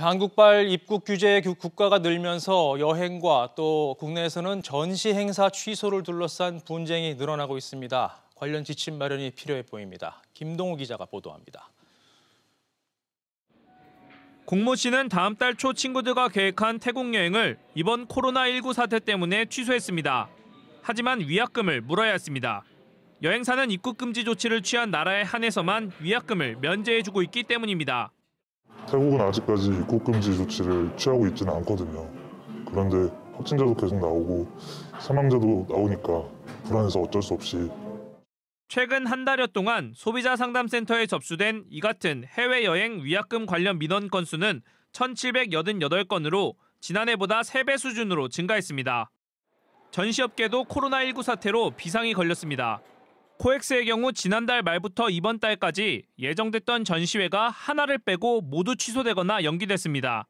한국발 입국 규제의 국가가 늘면서 여행과 또 국내에서는 전시 행사 취소를 둘러싼 분쟁이 늘어나고 있습니다. 관련 지침 마련이 필요해 보입니다. 김동우 기자가 보도합니다. 공모 씨는 다음 달 초 친구들과 계획한 태국 여행을 이번 코로나19 사태 때문에 취소했습니다. 하지만 위약금을 물어야 했습니다. 여행사는 입국 금지 조치를 취한 나라에 한해서만 위약금을 면제해주고 있기 때문입니다. 태국은 아직까지 입국 금지 조치를 취하고 있지는 않거든요. 그런데 확진자도 계속 나오고 사망자도 나오니까 불안해서 어쩔 수 없이 최근 한 달여 동안 소비자 상담센터에 접수된 이 같은 해외여행 위약금 관련 민원 건수는 1,788건으로 지난해보다 3배 수준으로 증가했습니다. 전시업계도 코로나19 사태로 비상이 걸렸습니다. 코엑스의 경우 지난달 말부터 이번 달까지 예정됐던 전시회가 하나를 빼고 모두 취소되거나 연기됐습니다.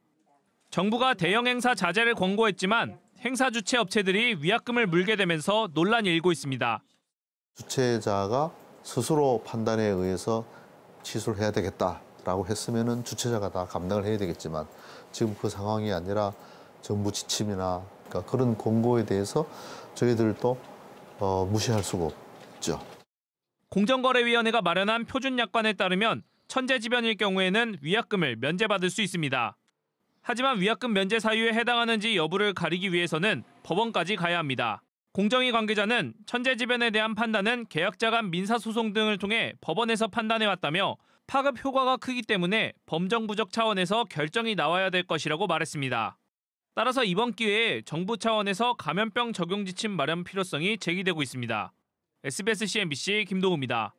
정부가 대형 행사 자제를 권고했지만 행사 주최 업체들이 위약금을 물게 되면서 논란이 일고 있습니다. 주최자가 스스로 판단에 의해서 취소를 해야 되겠다라고 했으면은 주최자가 다 감당을 해야 되겠지만 지금 그 상황이 아니라 정부 지침이나 그러니까 그런 권고에 대해서 저희들도 어, 무시할 수가 없죠. 공정거래위원회가 마련한 표준약관에 따르면 천재지변일 경우에는 위약금을 면제받을 수 있습니다. 하지만 위약금 면제 사유에 해당하는지 여부를 가리기 위해서는 법원까지 가야 합니다. 공정위 관계자는 천재지변에 대한 판단은 계약자 간 민사소송 등을 통해 법원에서 판단해왔다며 파급 효과가 크기 때문에 범정부적 차원에서 결정이 나와야 될 것이라고 말했습니다. 따라서 이번 기회에 정부 차원에서 감염병 적용 지침 마련 필요성이 제기되고 있습니다. SBS CNBC 김동우입니다.